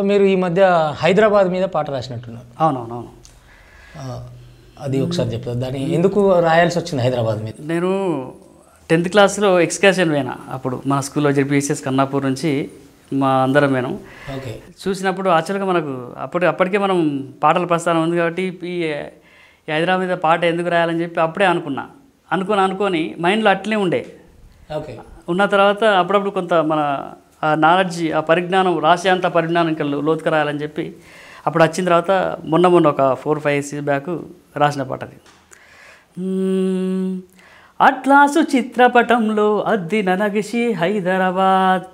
so మీరు ఈ మధ్య హైదరాబాద్ మీద పాట రాసినట్టున్నారు అవునవునవును అది ఒకసారి చెప్తా దాన్ని ఎందుకు రాయాల్సి వచ్చింది హైదరాబాద్ మీద నేను టెన్త్ క్లాస్లో ఎక్స్కర్షన్ పోయినా అప్పుడు మా స్కూల్లో జరిపిసిఎస్ కన్నాపూర్ నుంచి మా అందరం మేము ఓకే చూసినప్పుడు యాక్చువల్గా మనకు అప్పటి అప్పటికే మనం పాటల ప్రస్థానం ఉంది కాబట్టి ఈ హైదరాబాద్ మీద పాట ఎందుకు రాయాలని చెప్పి అప్పుడే అనుకున్నా అనుకుని అనుకొని మైండ్లో అట్లే ఉండే ఓకే ఉన్న తర్వాత అప్పుడప్పుడు కొంత మన ఆ నాలెడ్జ్ ఆ పరిజ్ఞానం రాసే అంత పరిజ్ఞానం కళ్ళు లోతుకు రాయాలని చెప్పి అప్పుడు వచ్చిన తర్వాత మొన్న మొన్న ఒక ఫోర్ ఫైవ్ ఇయర్స్ బ్యాక్ రాసిన పాట అది అట్లాసు చిత్రపటంలో అద్ది నగిసి హైదరాబాద్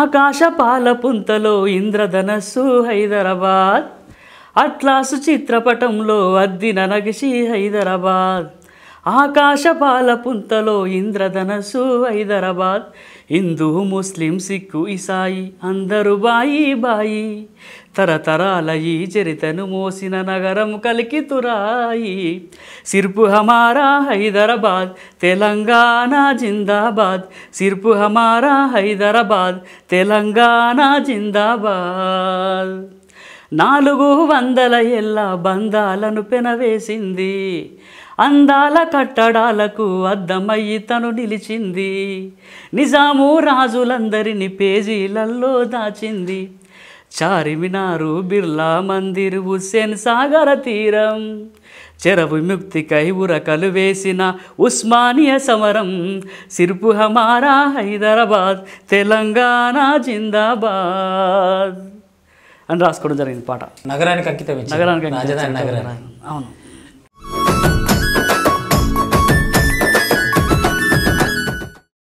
ఆకాశ పాలపుంతలో ఇంద్రధనస్సు హైదరాబాద్ అట్లాసు చిత్రపటంలో అద్ది నగిసి హైదరాబాద్ ఆకాశపాల పుంతలో ఇంద్రధనస్సు హైదరాబాద్ హిందూ ముస్లిం సిక్కు ఇసాయి అందరు బాయి బాయి తరతరాల ఈ చరితను మోసిన నగరం కలికితురాయి సిర్పు హమారా హైదరాబాద్ తెలంగాణ జిందాబాద్ సిర్పు హమారా హైదరాబాద్ తెలంగాణ జిందాబాద్ నాలుగు వందల ఎల్ల బంధాలను పెనవేసింది అందాల కట్టడాలకు అద్దమయ్యి తను నిలిచింది నిజాము రాజులందరిని పేజీలల్లో దాచింది చారిమినారు బిర్లా మందిర్ హుస్సేన్ సాగర తీరం చెరవు ముక్తికై ఉరకలు వేసిన ఉస్మానియా సమరం సిర్పు హమారా హైదరాబాద్ తెలంగాణ జిందాబాద్ అని రాసుకోవడం జరిగింది పాట నగరానికి అంకితం నగరానికి అవును